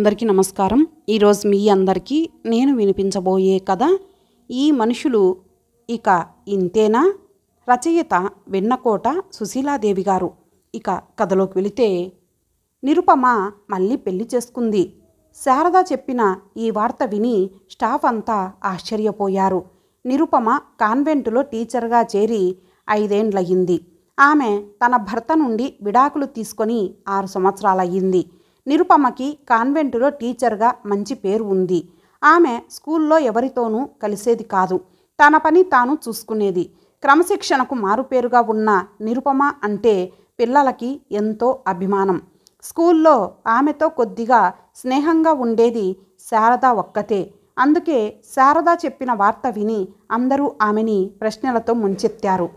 అందరికీ నమస్కారం ఈరోజు మీ అందరికీ నేను వినిపించబోయే కథ ఈ మనుషులు ఇక ఇంతేనా రచయిత వెన్నకోట సుశీలాదేవి గారు ఇక కథలోకి వెళితే నిరుపమ మళ్ళీ పెళ్లి చేసుకుంది శారద చెప్పిన ఈ వార్త విని స్టాఫ్ అంతా ఆశ్చర్యపోయారు నిరుపమ కాన్వెంటులో టీచర్గా చేరి ఐదేండ్లయ్యింది ఆమె తన భర్త నుండి విడాకులు తీసుకొని ఆరు సంవత్సరాలయ్యింది నిరుపమకి కాన్వెంటులో టీచర్గా మంచి పేరు ఉంది ఆమె స్కూల్లో ఎవరితోనూ కలిసేది కాదు తన పని తాను చూసుకునేది క్రమశిక్షణకు మారుపేరుగా ఉన్న నిరుపమ అంటే పిల్లలకి ఎంతో అభిమానం స్కూల్లో ఆమెతో కొద్దిగా స్నేహంగా ఉండేది శారద ఒక్కతే అందుకే శారద చెప్పిన వార్త విని అందరూ ఆమెని ప్రశ్నలతో ముంచెత్తారు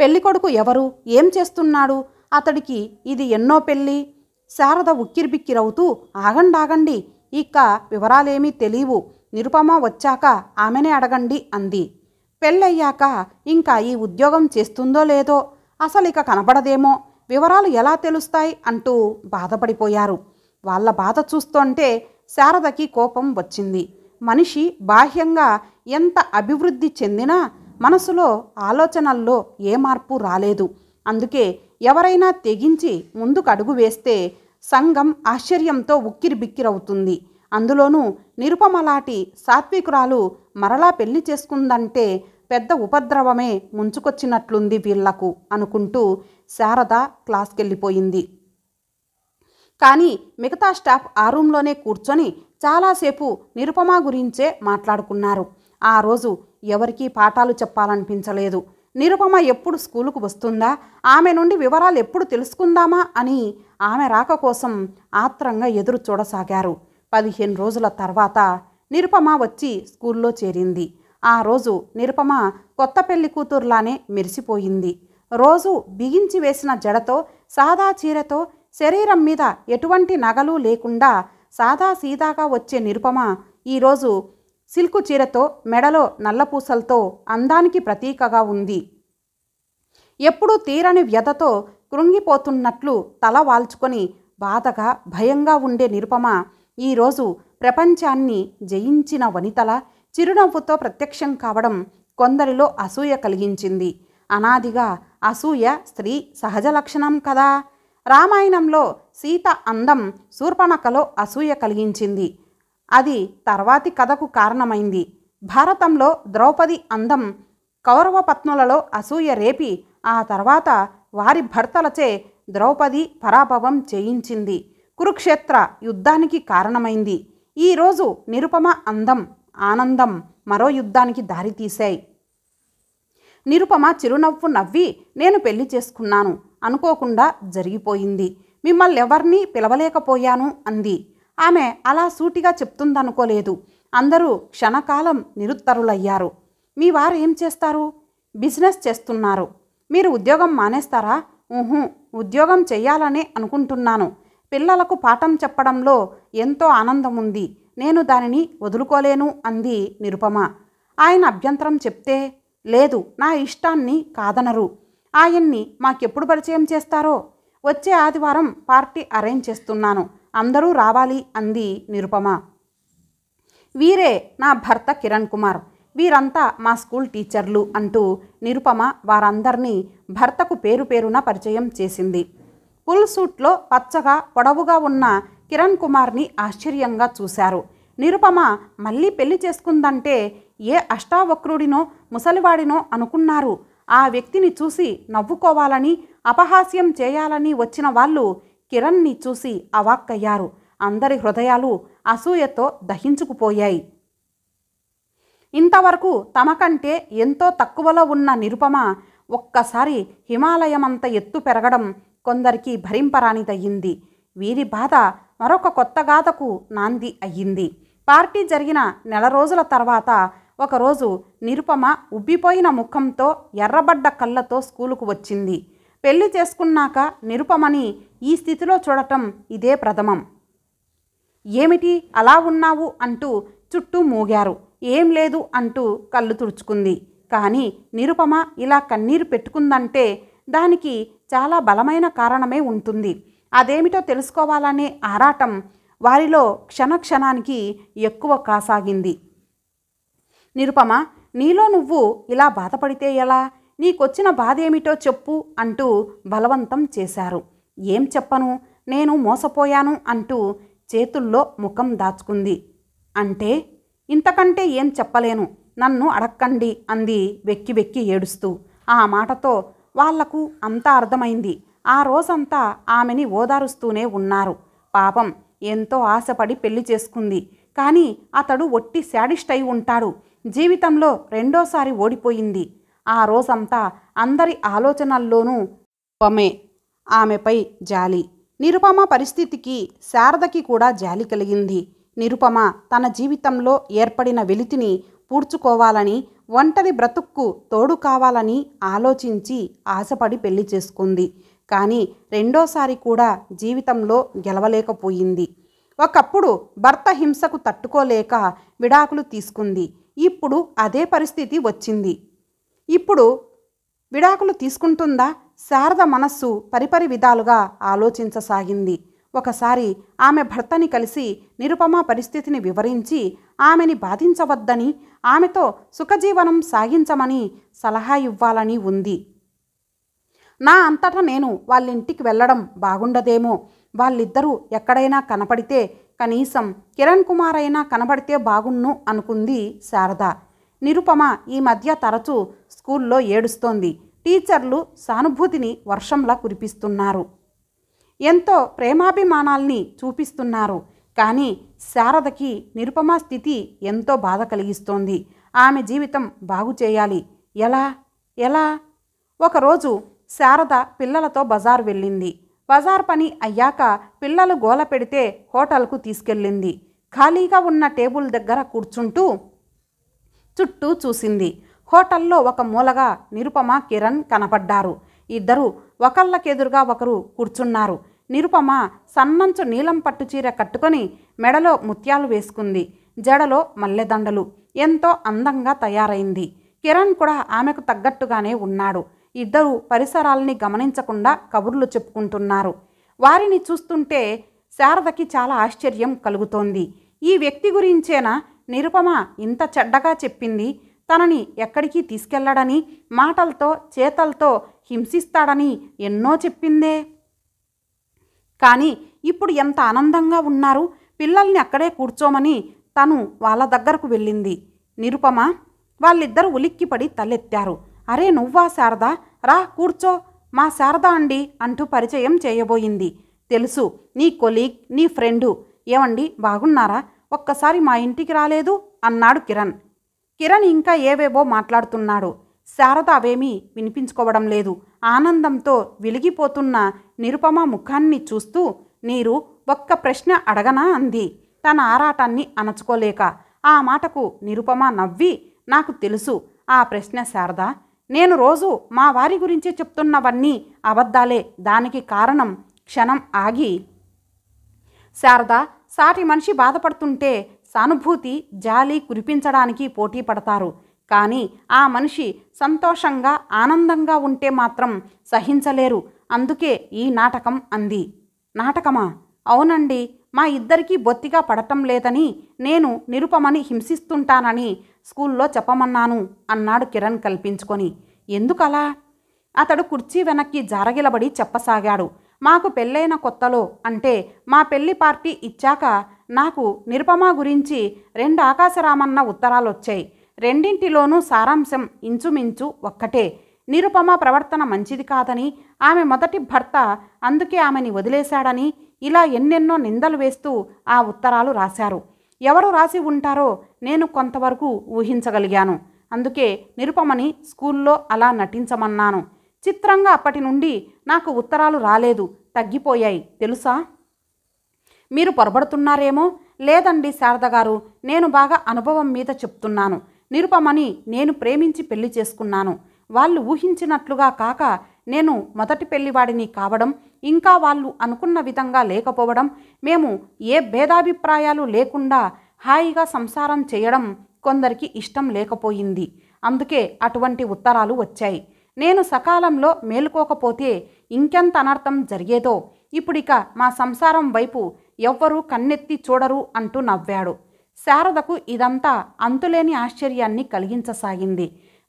పెళ్ళికొడుకు ఎవరు ఏం చేస్తున్నాడు అతడికి ఇది ఎన్నో పెళ్ళి శారద ఉక్కిరిబిక్కిరవుతూ ఆగండాగండి ఇక వివరాలేమీ తెలియవు నిరుపమ వచ్చాక ఆమెనే అడగండి అంది పెళ్ళయ్యాక ఇంకా ఈ ఉద్యోగం చేస్తుందో లేదో అసలు ఇక కనబడదేమో వివరాలు ఎలా తెలుస్తాయి అంటూ బాధపడిపోయారు వాళ్ళ బాధ చూస్తుంటే శారదకి కోపం వచ్చింది మనిషి బాహ్యంగా ఎంత అభివృద్ధి చెందినా మనసులో ఆలోచనల్లో ఏ మార్పు రాలేదు అందుకే ఎవరైనా తెగించి ముందుకు అడుగు వేస్తే సంఘం ఆశ్చర్యంతో ఉక్కిరిబిక్కిరవుతుంది అందులోనూ నిరుపమలాటి సాత్వికురాలు మరలా పెళ్లి చేసుకుందంటే పెద్ద ఉపద్రవమే ముంచుకొచ్చినట్లుంది వీళ్లకు అనుకుంటూ శారద క్లాస్కెళ్ళిపోయింది కానీ మిగతా స్టాఫ్ ఆ రూంలోనే కూర్చొని చాలాసేపు నిరుపమ గురించే మాట్లాడుకున్నారు ఆ రోజు ఎవరికీ పాఠాలు చెప్పాలనిపించలేదు నిరుపమ ఎప్పుడు స్కూలుకు వస్తుందా ఆమె నుండి వివరాలు ఎప్పుడు తెలుసుకుందామా అని ఆమె రాక కోసం ఆత్రంగా ఎదురు చూడసాగారు పదిహేను రోజుల తర్వాత నిరుపమ వచ్చి స్కూల్లో చేరింది ఆ రోజు నిరుపమ కొత్త పెళ్లి కూతురులానే మెరిసిపోయింది రోజు బిగించి వేసిన జడతో సాదా చీరతో శరీరం మీద ఎటువంటి నగలు లేకుండా సాదా సీదాగా వచ్చే నిరుపమ ఈరోజు సిల్కు చీరతో మెడలో నల్లపూసలతో అందానికి ప్రతీకగా ఉంది ఎప్పుడూ తీరని వ్యధతో కృంగిపోతున్నట్లు తల వాల్చుకొని బాధగా భయంగా ఉండే నిరుపమ ఈరోజు ప్రపంచాన్ని జయించిన వనితల చిరునవ్వుతో ప్రత్యక్షం కావడం కొందరిలో అసూయ కలిగించింది అనాదిగా అసూయ స్త్రీ సహజ లక్షణం కదా రామాయణంలో సీత అందం శూర్పణకలో అసూయ కలిగించింది అది తర్వాతి కథకు కారణమైంది భారతంలో ద్రౌపది అందం కౌరవ పత్నులలో అసూయ రేపి ఆ తర్వాత వారి భర్తలచే ద్రౌపది పరాభవం చేయించింది కురుక్షేత్ర యుద్ధానికి కారణమైంది ఈరోజు నిరుపమ అందం ఆనందం మరో యుద్ధానికి దారితీశాయి నిరుపమ చిరునవ్వు నవ్వి నేను పెళ్లి చేసుకున్నాను అనుకోకుండా జరిగిపోయింది మిమ్మల్ని ఎవరినీ పిలవలేకపోయాను అంది ఆమె అలా సూటిగా చెప్తుందనుకోలేదు అందరూ క్షణకాలం నిరుత్తరులయ్యారు మీ వారు ఏం చేస్తారు బిజినెస్ చేస్తున్నారు మీరు ఉద్యోగం మానేస్తారా ఊహు ఉద్యోగం చేయాలనే అనుకుంటున్నాను పిల్లలకు పాఠం చెప్పడంలో ఎంతో ఆనందం ఉంది నేను దానిని వదులుకోలేను అంది నిరుపమ ఆయన అభ్యంతరం చెప్తే లేదు నా ఇష్టాన్ని కాదనరు ఆయన్ని మాకెప్పుడు పరిచయం చేస్తారో వచ్చే ఆదివారం పార్టీ అరేంజ్ చేస్తున్నాను అందరూ రావాలి అంది నిరుపమ వీరే నా భర్త కిరణ్ కుమార్ వీరంతా మా స్కూల్ టీచర్లు అంటూ నిరుపమ వారందరినీ భర్తకు పేరు పేరున పరిచయం చేసింది ఫుల్ సూట్లో పచ్చగా పొడవుగా ఉన్న కిరణ్ కుమార్ని ఆశ్చర్యంగా చూశారు నిరుపమ మళ్ళీ పెళ్లి చేసుకుందంటే ఏ అష్టావక్రుడినో ముసలివాడినో అనుకున్నారు ఆ వ్యక్తిని చూసి నవ్వుకోవాలని అపహాస్యం చేయాలని వచ్చిన వాళ్ళు కిరణ్ని చూసి అవాక్కయ్యారు అందరి హృదయాలు అసూయతో దహించుకుపోయాయి ఇంతవరకు తమకంటే ఎంతో తక్కువలో ఉన్న నిరుపమ ఒక్కసారి హిమాలయమంత ఎత్తు పెరగడం కొందరికి భరింపరానిదయ్యింది వీరి బాధ మరొక కొత్త గాథకు నాంది అయ్యింది పార్టీ జరిగిన నెల రోజుల తర్వాత ఒకరోజు నిరుపమ ఉబ్బిపోయిన ముఖంతో ఎర్రబడ్డ కళ్ళతో స్కూలుకు వచ్చింది పెళ్లి చేసుకున్నాక నిరుపమని ఈ స్థితిలో చూడటం ఇదే ప్రథమం ఏమిటి అలా ఉన్నావు అంటూ చుట్టూ మూగారు ఏం లేదు అంటూ కళ్ళు తుడుచుకుంది కానీ నిరుపమ ఇలా కన్నీరు పెట్టుకుందంటే దానికి చాలా బలమైన కారణమే ఉంటుంది అదేమిటో తెలుసుకోవాలనే ఆరాటం వారిలో క్షణక్షణానికి ఎక్కువ కాసాగింది నిరుపమ నీలో నువ్వు ఇలా బాధపడితే ఎలా నీకొచ్చిన బాధ ఏమిటో చెప్పు అంటూ బలవంతం చేశారు ఏం చెప్పను నేను మోసపోయాను అంటూ చేతుల్లో ముఖం దాచుకుంది అంటే ఇంతకంటే ఏం చెప్పలేను నన్ను అడక్కండి అంది వెక్కి వెక్కి ఏడుస్తూ ఆ మాటతో వాళ్లకు అంతా అర్థమైంది ఆ రోజంతా ఆమెని ఓదారుస్తూనే ఉన్నారు పాపం ఎంతో ఆశపడి పెళ్లి చేసుకుంది కానీ అతడు ఒట్టి శాడిస్ట్ అయి ఉంటాడు జీవితంలో రెండోసారి ఓడిపోయింది ఆ రోజంతా అందరి ఆలోచనల్లోనూ ఉపమే ఆమెపై జాలి నిరుపమ పరిస్థితికి శారదకి కూడా జాలి కలిగింది నిరుపమ తన జీవితంలో ఏర్పడిన వెలితిని పూడ్చుకోవాలని ఒంటరి బ్రతుక్కు తోడు కావాలని ఆలోచించి ఆశపడి పెళ్లి చేసుకుంది కానీ రెండోసారి కూడా జీవితంలో గెలవలేకపోయింది ఒకప్పుడు భర్త హింసకు తట్టుకోలేక విడాకులు తీసుకుంది ఇప్పుడు అదే పరిస్థితి వచ్చింది ఇప్పుడు విడాకులు తీసుకుంటుందా శారద మనస్సు పరిపరి విధాలుగా ఆలోచించసాగింది ఒకసారి ఆమె భర్తని కలిసి నిరుపమ పరిస్థితిని వివరించి ఆమెని బాధించవద్దని ఆమెతో సుఖజీవనం సాగించమని సలహా ఇవ్వాలని ఉంది నా అంతటా నేను వాళ్ళింటికి వెళ్ళడం బాగుండదేమో వాళ్ళిద్దరూ ఎక్కడైనా కనపడితే కనీసం కిరణ్ కుమార్ అయినా కనబడితే బాగున్ను అనుకుంది శారద నిరుపమ ఈ మధ్య తరచూ స్కూల్లో ఏడుస్తోంది టీచర్లు సానుభూతిని వర్షంలా కురిపిస్తున్నారు ఎంతో ప్రేమాభిమానాల్ని చూపిస్తున్నారు కానీ శారదకి నిరుపమా స్థితి ఎంతో బాధ కలిగిస్తోంది ఆమె జీవితం బాగు చేయాలి ఎలా ఎలా ఒకరోజు శారద పిల్లలతో బజార్ వెళ్ళింది బజార్ పని అయ్యాక పిల్లలు గోల పెడితే హోటల్కు తీసుకెళ్ళింది ఖాళీగా ఉన్న టేబుల్ దగ్గర కూర్చుంటూ చుట్టూ చూసింది హోటల్లో ఒక మూలగా నిరుపమ కిరణ్ కనపడ్డారు ఇద్దరు ఒకళ్ళకెదురుగా ఒకరు కూర్చున్నారు నిరుపమ సన్నంచు నీలం పట్టు చీర కట్టుకొని మెడలో ముత్యాలు వేసుకుంది జడలో మల్లెదండలు ఎంతో అందంగా తయారైంది కిరణ్ కూడా ఆమెకు తగ్గట్టుగానే ఉన్నాడు ఇద్దరు పరిసరాల్ని గమనించకుండా కబుర్లు చెప్పుకుంటున్నారు వారిని చూస్తుంటే శారదకి చాలా ఆశ్చర్యం కలుగుతోంది ఈ వ్యక్తి గురించేనా నిరుపమ ఇంత చెడ్డగా చెప్పింది తనని ఎక్కడికి తీసుకెళ్లాడని మాటలతో చేతలతో హింసిస్తాడని ఎన్నో చెప్పిందే కానీ ఇప్పుడు ఎంత ఆనందంగా ఉన్నారు పిల్లల్ని అక్కడే కూర్చోమని తను వాళ్ళ దగ్గరకు వెళ్ళింది నిరుపమ వాళ్ళిద్దరూ ఉలిక్కిపడి తలెత్తారు అరే నువ్వా శారద రా కూర్చో మా శారద అండి అంటూ పరిచయం చేయబోయింది తెలుసు నీ కొలీగ్ నీ ఫ్రెండు ఏమండి బాగున్నారా ఒక్కసారి మా ఇంటికి రాలేదు అన్నాడు కిరణ్ కిరణ్ ఇంకా ఏవేవో మాట్లాడుతున్నాడు శారద అవేమీ వినిపించుకోవడం లేదు ఆనందంతో విలిగిపోతున్న నిరుపమ ముఖాన్ని చూస్తూ నీరు ఒక్క ప్రశ్న అడగనా అంది తన ఆరాటాన్ని అణచుకోలేక ఆ మాటకు నిరుపమ నవ్వి నాకు తెలుసు ఆ ప్రశ్న శారద నేను రోజు మా వారి గురించి చెప్తున్నవన్నీ అబద్ధాలే దానికి కారణం క్షణం ఆగి శారద సాటి మనిషి బాధపడుతుంటే సానుభూతి జాలి కురిపించడానికి పోటీ పడతారు కానీ ఆ మనిషి సంతోషంగా ఆనందంగా ఉంటే మాత్రం సహించలేరు అందుకే ఈ నాటకం అంది నాటకమా అవునండి మా ఇద్దరికీ బొత్తిగా పడటం లేదని నేను నిరుపమని హింసిస్తుంటానని స్కూల్లో చెప్పమన్నాను అన్నాడు కిరణ్ కల్పించుకొని ఎందుకలా అతడు కుర్చీ వెనక్కి జారగిలబడి చెప్పసాగాడు మాకు పెళ్ళైన కొత్తలో అంటే మా పెళ్లి పార్టీ ఇచ్చాక నాకు నిరుపమ గురించి రెండు ఆకాశరామన్న ఉత్తరాలు వచ్చాయి రెండింటిలోనూ సారాంశం ఇంచుమించు ఒక్కటే నిరుపమ ప్రవర్తన మంచిది కాదని ఆమె మొదటి భర్త అందుకే ఆమెని వదిలేశాడని ఇలా ఎన్నెన్నో నిందలు వేస్తూ ఆ ఉత్తరాలు రాశారు ఎవరు రాసి ఉంటారో నేను కొంతవరకు ఊహించగలిగాను అందుకే నిరుపమని స్కూల్లో అలా నటించమన్నాను చిత్రంగా అప్పటి నుండి నాకు ఉత్తరాలు రాలేదు తగ్గిపోయాయి తెలుసా మీరు పొరబడుతున్నారేమో లేదండి శారద గారు నేను బాగా అనుభవం మీద చెప్తున్నాను నిరుపమని నేను ప్రేమించి పెళ్లి చేసుకున్నాను వాళ్ళు ఊహించినట్లుగా కాక నేను మొదటి పెళ్లివాడిని కావడం ఇంకా వాళ్ళు అనుకున్న విధంగా లేకపోవడం మేము ఏ భేదాభిప్రాయాలు లేకుండా హాయిగా సంసారం చేయడం కొందరికి ఇష్టం లేకపోయింది అందుకే అటువంటి ఉత్తరాలు వచ్చాయి నేను సకాలంలో మేలుకోకపోతే ఇంకెంత అనర్థం జరిగేదో ఇప్పుడిక మా సంసారం వైపు ఎవ్వరూ కన్నెత్తి చూడరు అంటూ నవ్వాడు శారదకు ఇదంతా అంతులేని ఆశ్చర్యాన్ని కలిగించసాగింది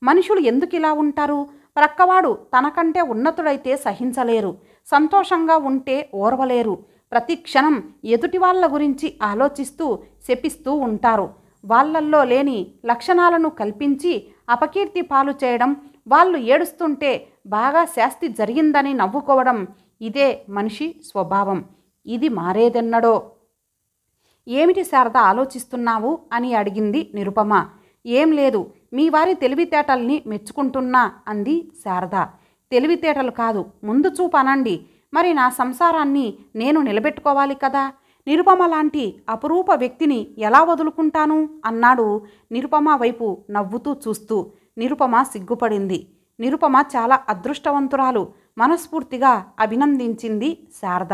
మనుషులు ఎందుకిలా ఉంటారు ప్రక్కవాడు తనకంటే ఉన్నతుడైతే సహించలేరు సంతోషంగా ఉంటే ఓర్వలేరు ప్రతి క్షణం ఎదుటి వాళ్ళ గురించి ఆలోచిస్తూ శపిస్తూ ఉంటారు వాళ్ళల్లో లేని లక్షణాలను కల్పించి అపకీర్తి పాలు చేయడం వాళ్ళు ఏడుస్తుంటే బాగా శాస్తి జరిగిందని నవ్వుకోవడం ఇదే మనిషి స్వభావం ఇది మారేదెన్నడో ఏమిటి శారద ఆలోచిస్తున్నావు అని అడిగింది నిరుపమ ఏం లేదు మీ వారి తెలివితేటల్ని మెచ్చుకుంటున్నా అంది శారద తెలివితేటలు కాదు ముందు చూపు అనండి మరి నా సంసారాన్ని నేను నిలబెట్టుకోవాలి కదా నిరుపమ లాంటి అపురూప వ్యక్తిని ఎలా వదులుకుంటాను అన్నాడు నిరుపమ వైపు నవ్వుతూ చూస్తూ నిరుపమ సిగ్గుపడింది నిరుపమ చాలా అదృష్టవంతురాలు మనస్ఫూర్తిగా అభినందించింది శారద